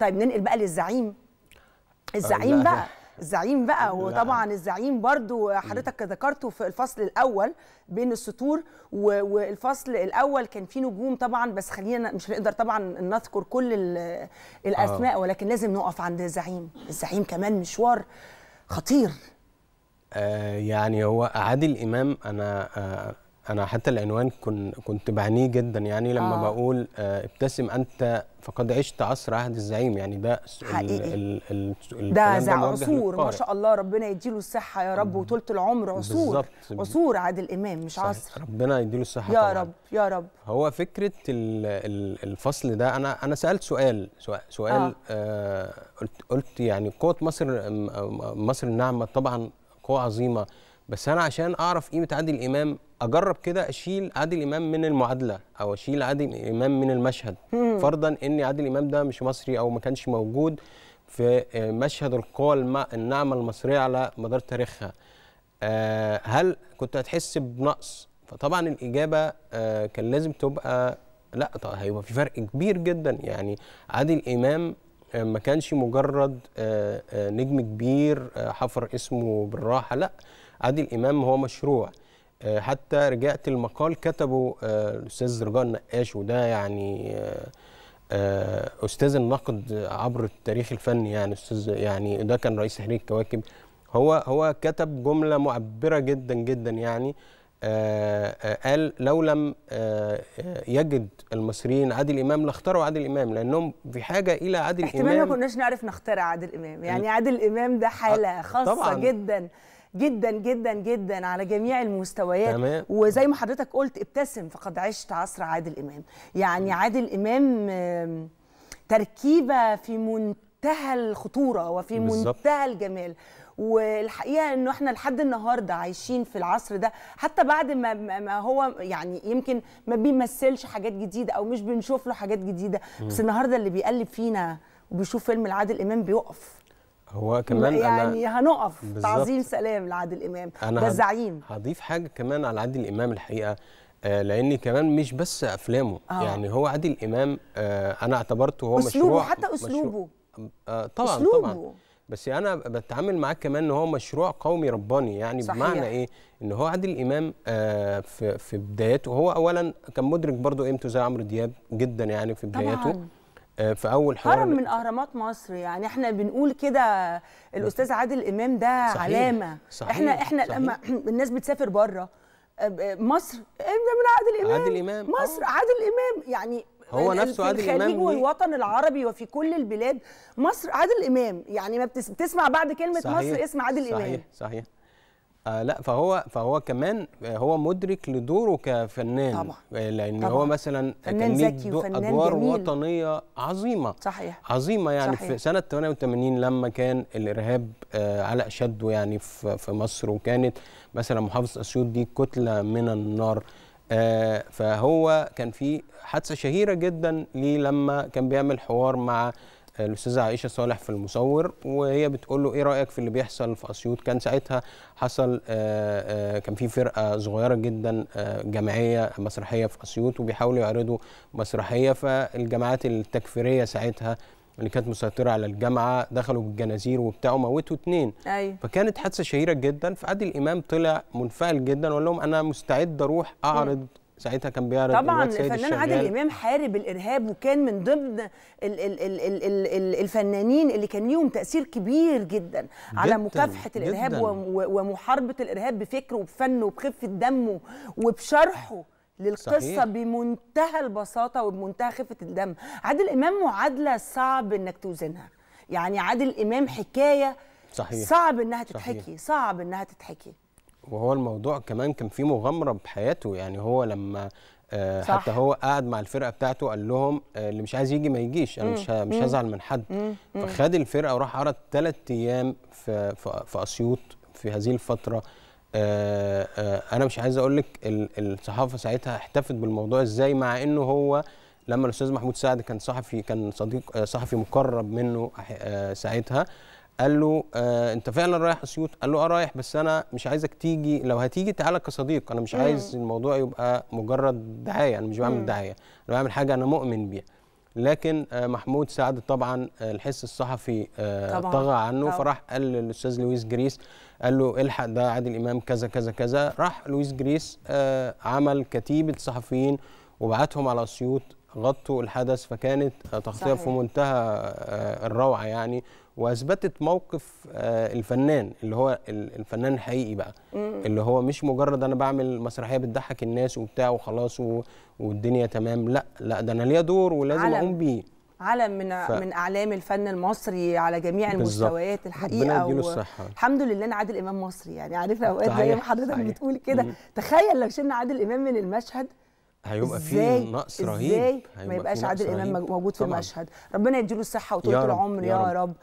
طيب ننقل بقى للزعيم الزعيم بقى الزعيم بقى وطبعا الزعيم برضو حضرتك ذكرته في الفصل الاول بين السطور والفصل الاول كان فيه نجوم طبعا بس خلينا مش هنقدر طبعا نذكر كل الاسماء آه. ولكن لازم نقف عند الزعيم الزعيم كمان مشوار خطير آه يعني هو عادل امام انا آه انا حتى العنوان كن كنت بعنيه جدا يعني لما آه. بقول آه، ابتسم انت فقد عشت عصر عهد الزعيم يعني ده حقيقي ده عصور ما شاء الله ربنا يديله الصحه يا رب وطولة العمر عصور بالزبط. عصور عادل امام مش صحيح. عصر ربنا يديله الصحه يا طبعا. رب يا رب هو فكره الفصل ده انا انا سالت سؤال سؤال, آه. آه قلت قلت يعني قوه مصر مصر الناعمه طبعا قوه عظيمه بس انا عشان اعرف قيمه عادل امام اجرب كده اشيل عادل امام من المعادله او اشيل عادل امام من المشهد فرضا ان عادل امام ده مش مصري او ما كانش موجود في مشهد القوى الناعمه المصريه على مدار تاريخها آه، هل كنت هتحس بنقص فطبعا الاجابه آه، كان لازم تبقى لا طبعا هيبقى في فرق كبير جدا يعني عادل امام آه، ما كانش مجرد نجم كبير حفر اسمه بالراحه لا عادل امام هو مشروع آه، حتى رجعت المقال كتبه آه، الاستاذ رجاء النقاش وده يعني آه، استاذ النقد عبر التاريخ الفني يعني استاذ يعني ده كان رئيس تحرير الكواكب هو هو كتب جمله معبره جدا جدا يعني قال لو لم يجد المصريين عادل امام لاختاروا عادل امام لانهم في حاجه الى عادل امام احتمال ما كناش نعرف نختار عادل امام يعني عادل امام ده حاله خاصه طبعاً جدا جدا جدا جدا على جميع المستويات تمام. وزي ما حضرتك قلت ابتسم فقد عشت عصر عادل امام يعني عادل امام تركيبه في منتهى الخطوره وفي بالزبط. منتهى الجمال والحقيقه انه احنا لحد النهارده عايشين في العصر ده حتى بعد ما ما هو يعني يمكن ما بيمثلش حاجات جديده او مش بنشوف له حاجات جديده م. بس النهارده اللي بيقلب فينا وبيشوف فيلم العادل امام بيقف هو كمان يعني أنا هنقف تعظيم سلام لعادل امام أنا ده الزعيم هضيف حاجه كمان على عادل امام الحقيقه آه كمان مش بس افلامه آه. يعني هو عادل امام آه انا اعتبرته هو أسلوبه مشروع حتى اسلوبه آه طبعا أسلوبه. طبعا بس انا بتعامل معاه كمان ان هو مشروع قومي رباني يعني صحيح. بمعنى ايه ان هو عادل امام آه في في بداياته هو اولا كان مدرك برضو قيمته زي عمرو دياب جدا يعني في بداياته طبعا. آه، في اول حوار هرم من اهرامات مصر يعني احنا بنقول كده الاستاذ عادل امام ده صحيح علامه صحيح احنا احنا صحيح لما الناس بتسافر بره آه، مصر آه، من عادل امام عادل امام مصر عادل امام يعني هو نفسه عادل امام الخليج والوطن العربي وفي كل البلاد مصر عادل امام يعني ما بتسمع بعد كلمه صحيح مصر اسم عادل صحيح امام صحيح صحيح آه لا فهو فهو كمان آه، هو مدرك لدوره كفنان طبعا آه، لان طبعا. هو مثلا فنان ذكي وفنان ادوار جميل. وطنيه عظيمه صحيح عظيمه يعني صحيح. في سنه 88 لما كان الارهاب آه على اشده يعني في في مصر وكانت مثلا محافظه اسيوط دي كتله من النار آه فهو كان في حادثه شهيره جدا ليه لما كان بيعمل حوار مع الاستاذه عائشه صالح في المصور وهي بتقول له ايه رايك في اللي بيحصل في اسيوط كان ساعتها حصل آه، آه، كان في فرقه صغيره جدا آه، جماعيه مسرحيه في اسيوط وبيحاولوا يعرضوا مسرحيه فالجماعات التكفيريه ساعتها اللي كانت مسيطره على الجامعه دخلوا بالجنازير وبتاع وموتوا اثنين أيوة. فكانت حادثه شهيره جدا فعادل امام طلع منفعل جدا وقال لهم انا مستعد اروح اعرض م. ساعتها كان بيعرض طبعا الفنان عادل امام حارب الارهاب وكان من ضمن ال ال ال ال الـ الفنانين اللي كان ليهم تاثير كبير جدا, جداً على مكافحه جداً الارهاب ومحاربه الارهاب بفكره وبفنه وبخفه دمه وبشرحه للقصة صحيح. بمنتهى البساطة وبمنتهى خفة الدم عادل إمام معادلة صعب إنك توزنها يعني عادل إمام حكاية صحيح. صعب إنها تتحكي صحيح. صعب إنها تتحكي وهو الموضوع كمان كان فيه مغامره بحياته يعني هو لما آه، صح. حتى هو قعد مع الفرقه بتاعته قال لهم آه، اللي مش عايز يجي ما يجيش انا مش مش هزعل من حد فخد الفرقه وراح عرض ثلاث ايام في في اسيوط في هذه الفتره آه، انا مش عايز اقول لك الصحافه ساعتها احتفت بالموضوع ازاي مع انه هو لما الاستاذ محمود سعد كان صحفي كان صديق صحفي مقرب منه ساعتها قال له آه انت فعلا رايح اسيوط قال له اه رايح بس انا مش عايزك تيجي لو هتيجي تعالى كصديق انا مش مم. عايز الموضوع يبقى مجرد دعايه انا مش بعمل دعايه انا بعمل حاجه انا مؤمن بيها لكن آه محمود سعد طبعا آه، الحس الصحفي آه طغى عنه طبعا. فراح قال للاستاذ لويس جريس قال له الحق ده عادل امام كذا كذا كذا راح لويس جريس آه عمل كتيبه صحفيين وبعتهم على اسيوط غطوا الحدث فكانت تغطيه في منتهى آه، الروعه يعني واثبتت موقف آه، الفنان اللي هو الفنان الحقيقي بقى مم. اللي هو مش مجرد انا بعمل مسرحيه بتضحك الناس وبتاع وخلاص والدنيا تمام لا لا ده انا ليا دور ولازم اقوم بيه علم من ف... من اعلام الفن المصري على جميع المستويات الحقيقه و... الصحة. الحمد لله ان عادل امام مصري يعني عارف اوقات زي ما حضرتك بتقول كده تخيل لو شلنا عادل امام من المشهد هيبقى في نقص رهيب ازاي ما يبقاش عادل امام موجود في المشهد ربنا يديله الصحه وطول العمر يا رب, يا رب.